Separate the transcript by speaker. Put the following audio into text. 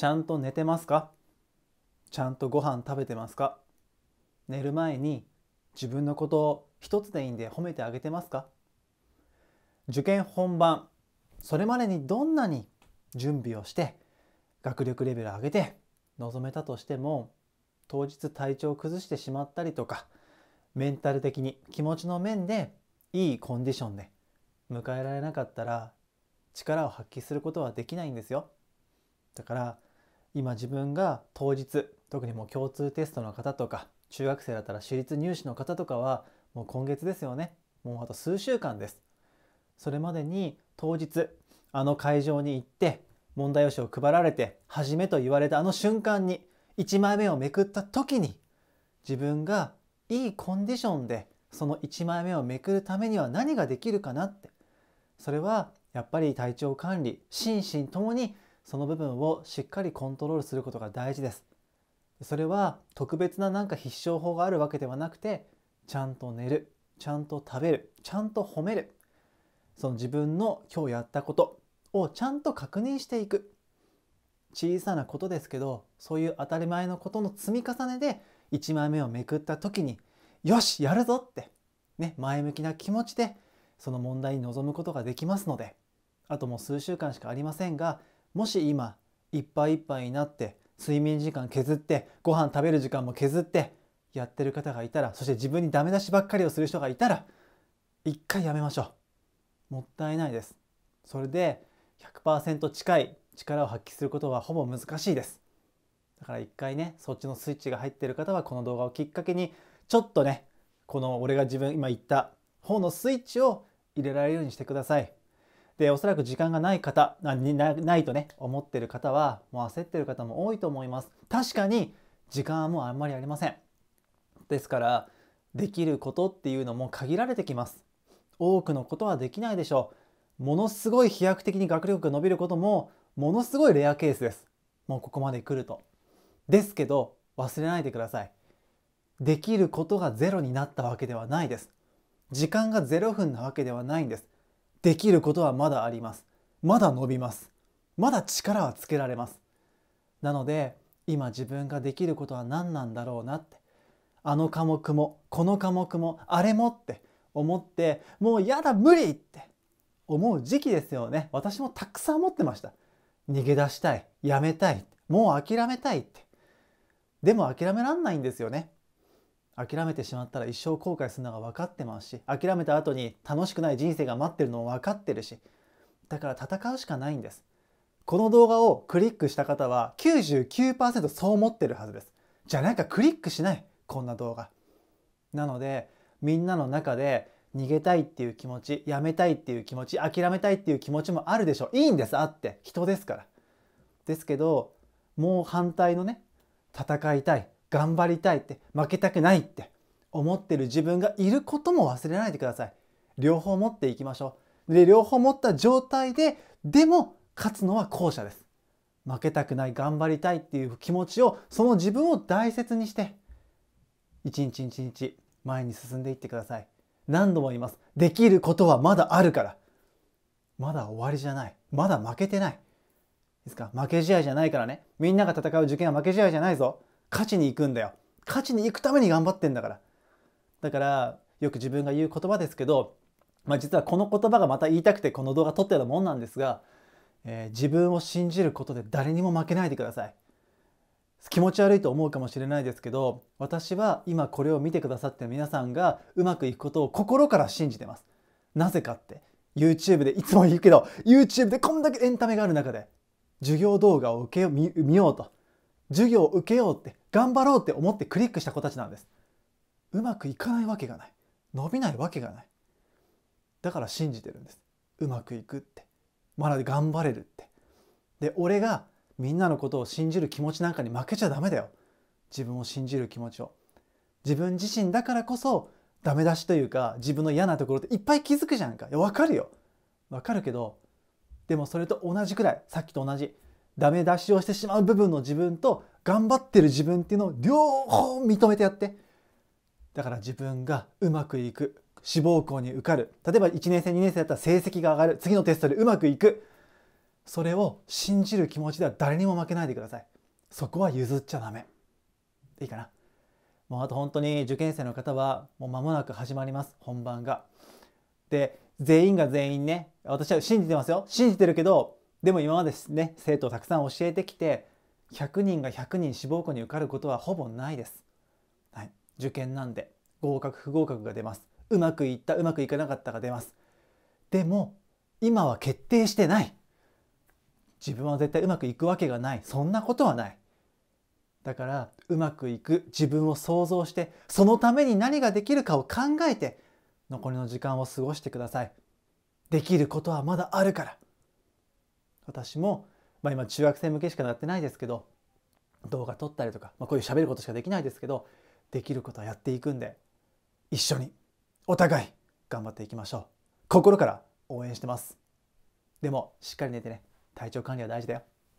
Speaker 1: ちゃんと寝てますかちゃんとご飯食べてますか寝る前に自分のことを一つでいいんで褒めてあげてますか受験本番それまでにどんなに準備をして学力レベル上げて臨めたとしても当日体調を崩してしまったりとかメンタル的に気持ちの面でいいコンディションで迎えられなかったら力を発揮することはできないんですよだから今自分が当日特にもう共通テストの方とか中学生だったら私立入試の方とかはもう今月ですよねもうあと数週間ですそれまでに当日あの会場に行って問題用紙を配られて「はじめ」と言われたあの瞬間に1枚目をめくった時に自分がいいコンディションでその1枚目をめくるためには何ができるかなってそれはやっぱり体調管理心身ともにその部分をしっかりコントロールすることが大事ですそれは特別ななか必勝法があるわけではなくてちゃんと寝るちゃんと食べるちゃんと褒めるその自分の今日やったことをちゃんと確認していく小さなことですけどそういう当たり前のことの積み重ねで1枚目をめくった時によしやるぞって、ね、前向きな気持ちでその問題に臨むことができますのであともう数週間しかありませんがもし今いっぱいいっぱいになって睡眠時間削ってご飯食べる時間も削ってやってる方がいたらそして自分にダメ出しばっかりをする人がいたら一回やめましょうもったいないですそれで100%近い力を発揮することはほぼ難しいですだから一回ねそっちのスイッチが入ってる方はこの動画をきっかけにちょっとねこの俺が自分今言った方のスイッチを入れられるようにしてくださいでおそらく時間がない方ないとね思ってる方はもう焦ってる方も多いと思います確かに時間はもうあんまりありませんですからできることっていうのも限られてきます多くのことはできないでしょうものすごい飛躍的に学力が伸びることもものすごいレアケースですもうここまで来るとですけど忘れないでくださいできることがゼロになったわけではないです時間が0分なわけではないんですできることはまだありますまだ伸びますまだ力はつけられますなので今自分ができることは何なんだろうなってあの科目もこの科目もあれもって思ってもうやだ無理って思う時期ですよね私もたくさん思ってました逃げ出したいやめたいもう諦めたいってでも諦めらんないんですよね諦めてしまったら一生後悔するのが分かってますし諦めた後に楽しくない人生が待ってるのも分かってるしだから戦うしかないんですこの動画をクリックした方は99%そう思ってるはずですじゃあなんかクリックしないこんな動画なのでみんなの中で逃げたいっていう気持ちやめたいっていう気持ち諦めたいっていう気持ちもあるでしょういいんですあって人ですからですけどもう反対のね戦いたい頑張りたいって負けたくないって思ってる自分がいることも忘れないでください両方持っていきましょうで両方持った状態ででも勝つのは後者です負けたくない頑張りたいっていう気持ちをその自分を大切にして一日一日前に進んでいってください何度も言いますできることはまだあるからまだ終わりじゃないまだ負けてないですか負け試合じゃないからねみんなが戦う受験は負け試合じゃないぞ勝ちに行くんだよ勝ちに行くために頑張ってんだからだからよく自分が言う言葉ですけど、まあ、実はこの言葉がまた言いたくてこの動画撮ったようなもんなんですが、えー、自分を信じることで誰にも負けないでください気持ち悪いと思うかもしれないですけど私は今これを見てくださってる皆さんがうまくいくことを心から信じてますなぜかって YouTube でいつも言うけど YouTube でこんだけエンタメがある中で授業動画を受け見ようと授業を受けようって頑張ろうって思ってクリックした子たちなんですうまくいかないわけがない伸びないわけがないだから信じてるんですうまくいくってまだ頑張れるってで俺がみんなのことを信じる気持ちなんかに負けちゃダメだよ自分を信じる気持ちを自分自身だからこそダメ出しというか自分の嫌なところっていっぱい気づくじゃんかいや分かるよ分かるけどでもそれと同じくらいさっきと同じダメ出しをしてしまう部分の自分と頑張ってる自分っていうのを両方認めてやってだから自分がうまくいく志望校に受かる例えば1年生2年生だったら成績が上がる次のテストでうまくいくそれを信じる気持ちでは誰にも負けないでくださいそこは譲っちゃダメいいかなもうあと本当に受験生の方はもう間もなく始まります本番がで全員が全員ね私は信じてますよ信じてるけどでも今までね生徒をたくさん教えてきて100人が100人志望校に受かることはほぼないです、はい、受験なんで合格不合格が出ますうまくいったうまくいかなかったが出ますでも今は決定してない自分は絶対うまくいくわけがないそんなことはないだからうまくいく自分を想像してそのために何ができるかを考えて残りの時間を過ごしてくださいできることはまだあるから私も、まあ、今中学生向けしかなってないですけど動画撮ったりとか、まあ、こういう喋ることしかできないですけどできることはやっていくんで一緒にお互い頑張っていきましょう心から応援してますでもしっかり寝てね体調管理は大事だよ